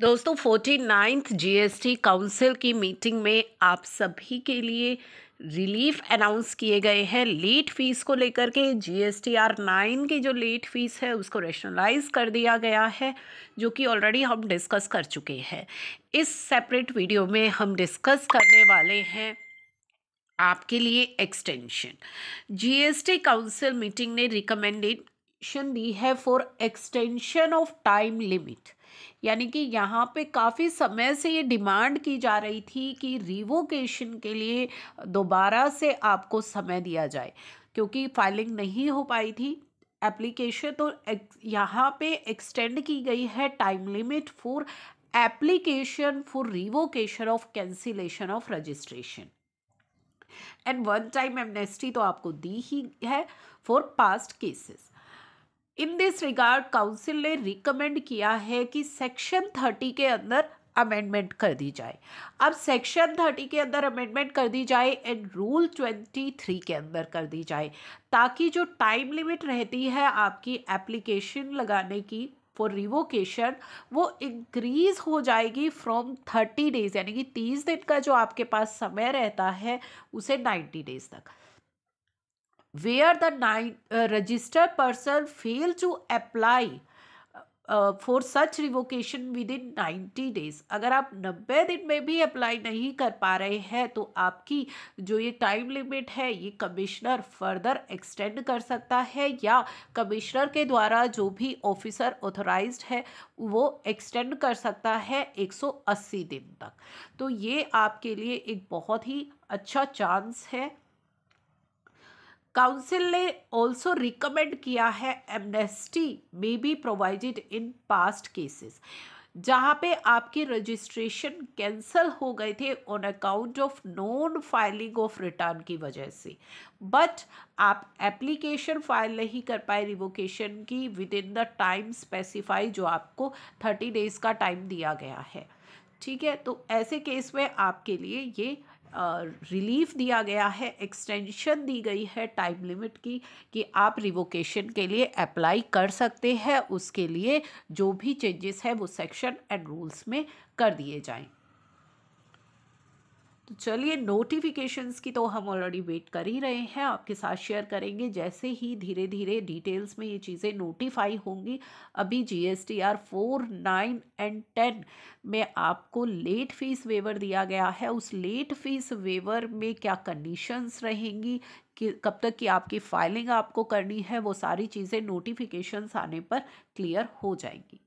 दोस्तों forty ninth G council की meeting में आप सभी के लिए रिलीफ अनाउंस किए गए हैं लेट फीस को लेकर के G S T R nine की जो लेट फीस है उसको रेशनलाइज कर दिया गया है जो कि ऑलरेडी हम डिस्कस कर चुके हैं इस सेपरेट वीडियो में हम डिस्कस करने वाले हैं आपके लिए एक्सटेंशन जीएसटी काउंसिल मीटिंग ने रिकमेंडेड कंडीशन दी है for extension of time limit यानी कि यहाँ पे काफ़ी समय से ये डिमांड की जा रही थी कि रिवोकेशन के लिए दोबारा से आपको समय दिया जाए क्योंकि फाइलिंग नहीं हो पाई थी एप्लीकेशन तो यहाँ पे एक्सटेंड की गई है time limit for application for revocation of cancellation of registration and one time amnesty तो आपको दी ही है for past cases in this regard council ने रिकमेंड किया है कि सेक्शन थर्टी के अंदर अमेंडमेंट कर दी जाए अब सेक्शन थर्टी के अंदर अमेंडमेंट कर दी जाए एंड रूल ट्वेंटी थ्री के अंदर कर दी जाए ताकि जो टाइम लिमिट रहती है आपकी एप्लीकेशन लगाने की फॉर रिवोकेशन वो इंक्रीज हो जाएगी फ्रॉम थर्टी डेज़ यानी कि तीस दिन का जो आपके पास समय रहता है उसे नाइन्टी डेज़ तक where the nine, uh, registered person fail to apply for such revocation within ninety days अगर आप नब्बे दिन में भी अप्लाई नहीं कर पा रहे हैं तो आपकी जो ये टाइम लिमिट है ये कमिश्नर फर्दर एक्सटेंड कर सकता है या कमिश्नर के द्वारा जो भी ऑफिसर ऑथोराइज है वो एक्सटेंड कर सकता है एक सौ अस्सी दिन तक तो ये आपके लिए एक बहुत ही अच्छा चांस है काउंसिल ने ऑल्सो रिकमेंड किया है amnesty may be provided in past cases जहाँ पे आपकी रजिस्ट्रेशन कैंसिल हो गए थे on account of non filing of return की वजह से बट आप एप्लीकेशन फाइल नहीं कर पाए रिवोकेशन की within the time specify जो आपको थर्टी डेज़ का टाइम दिया गया है ठीक है तो ऐसे केस में आपके लिए ये रिलीफ दिया गया है एक्सटेंशन दी गई है टाइम लिमिट की कि आप रिवोकेशन के लिए अप्लाई कर सकते हैं उसके लिए जो भी चेंजेस है वो सेक्शन एंड रूल्स में कर दिए जाएं तो चलिए नोटिफिकेशंस की तो हम ऑलरेडी वेट कर ही रहे हैं आपके साथ शेयर करेंगे जैसे ही धीरे धीरे डिटेल्स में ये चीज़ें नोटिफाई होंगी अभी G S T R four nine and ten में आपको लेट फीस वेवर दिया गया है उस लेट फीस वेवर में क्या कंडीशंस रहेंगी कि कब तक की आपकी फाइलिंग आपको करनी है वो सारी चीज़ें नोटिफिकेशंस आने पर क्लियर हो जाएंगी